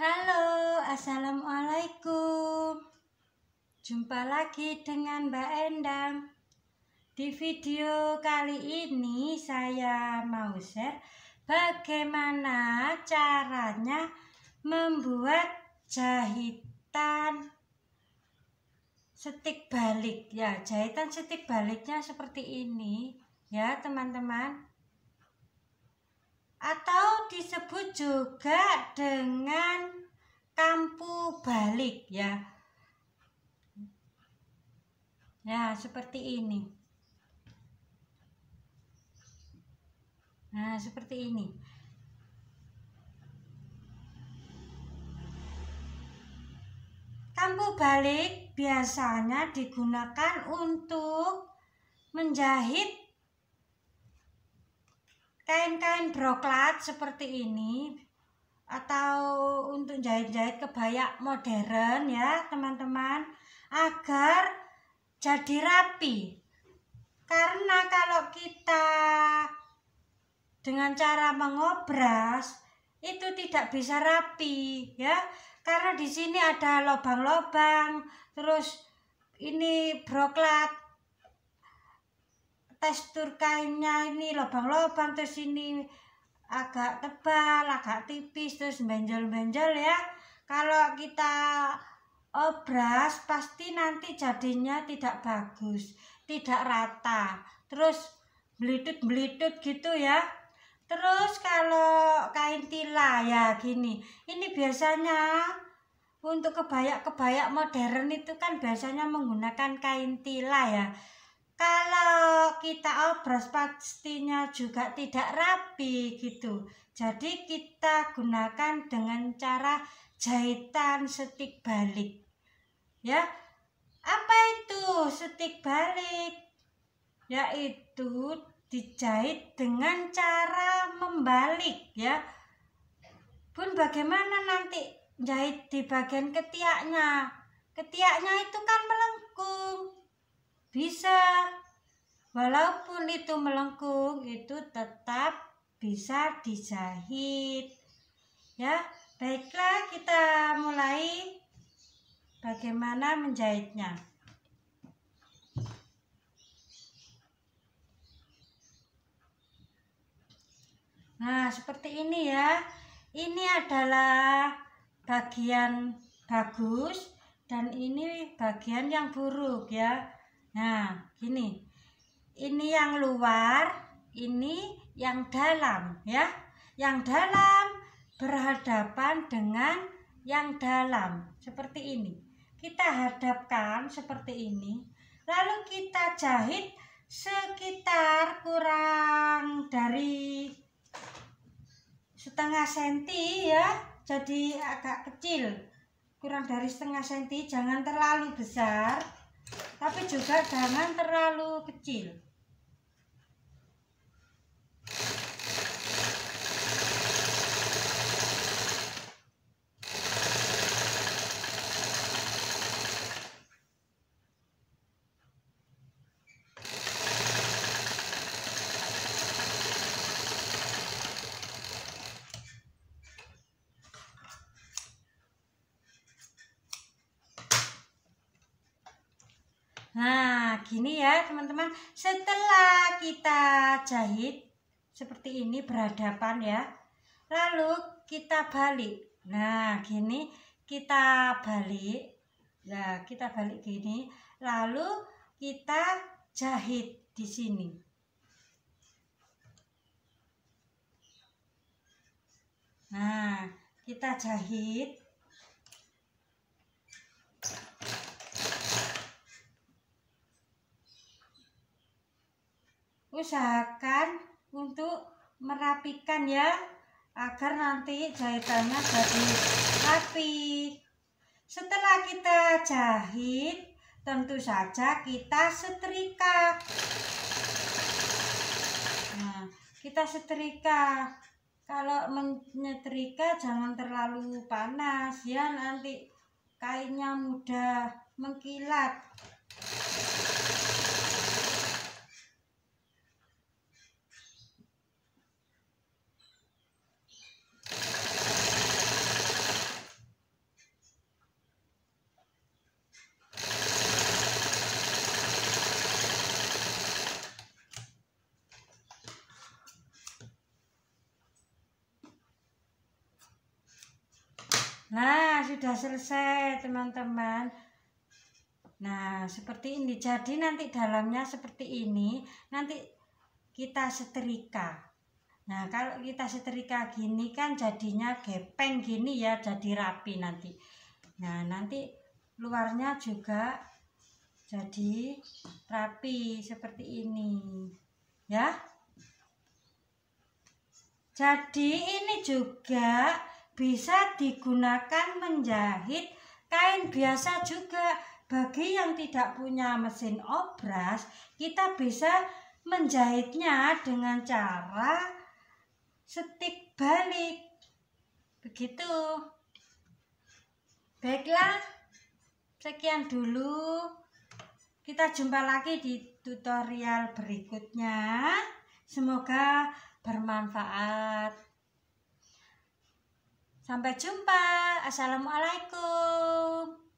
Halo, Assalamualaikum Jumpa lagi dengan Mbak Endang Di video kali ini saya mau share Bagaimana caranya membuat jahitan setik balik ya jahitan setik baliknya seperti ini ya teman-teman atau disebut juga dengan kampu balik ya. Ya, seperti ini. Nah, seperti ini. Kampu balik biasanya digunakan untuk menjahit kain-kain broklat seperti ini atau untuk jahit-jahit kebaya modern ya teman-teman agar jadi rapi karena kalau kita dengan cara mengobras itu tidak bisa rapi ya karena di sini ada lubang-lubang terus ini broklat tekstur kainnya ini lubang-lubang terus ini agak tebal, agak tipis terus benjol-benjol ya. Kalau kita obras pasti nanti jadinya tidak bagus, tidak rata. Terus belitut-belitut gitu ya. Terus kalau kain tila ya gini. Ini biasanya untuk kebaya-kebaya modern itu kan biasanya menggunakan kain tila ya kalau kita obras pastinya juga tidak rapi gitu jadi kita gunakan dengan cara jahitan setik balik ya apa itu setik balik yaitu dijahit dengan cara membalik ya pun bagaimana nanti jahit di bagian ketiaknya ketiaknya itu kan melengkung bisa walaupun itu melengkung itu tetap bisa dijahit ya baiklah kita mulai bagaimana menjahitnya Nah, seperti ini ya. Ini adalah bagian bagus dan ini bagian yang buruk ya. Nah, gini. Ini yang luar, ini yang dalam ya. Yang dalam berhadapan dengan yang dalam seperti ini. Kita hadapkan seperti ini. Lalu kita jahit sekitar kurang dari setengah senti ya. Jadi agak kecil. Kurang dari setengah senti, jangan terlalu besar tapi juga jangan terlalu kecil Nah, gini ya teman-teman. Setelah kita jahit seperti ini berhadapan ya. Lalu kita balik. Nah, gini kita balik. ya kita balik gini. Lalu kita jahit di sini. Nah, kita jahit usahakan untuk merapikan ya agar nanti jahitannya jadi rapi setelah kita jahit tentu saja kita setrika nah, kita setrika kalau menyetrika jangan terlalu panas ya nanti kainnya mudah mengkilat Nah, sudah selesai teman-teman. Nah, seperti ini. Jadi nanti dalamnya seperti ini, nanti kita setrika. Nah, kalau kita setrika gini kan jadinya gepeng gini ya, jadi rapi nanti. Nah, nanti luarnya juga jadi rapi seperti ini. Ya. Jadi ini juga bisa digunakan menjahit kain biasa juga. Bagi yang tidak punya mesin obras, kita bisa menjahitnya dengan cara setik balik. Begitu. Baiklah, sekian dulu. Kita jumpa lagi di tutorial berikutnya. Semoga bermanfaat. Sampai jumpa. Assalamualaikum.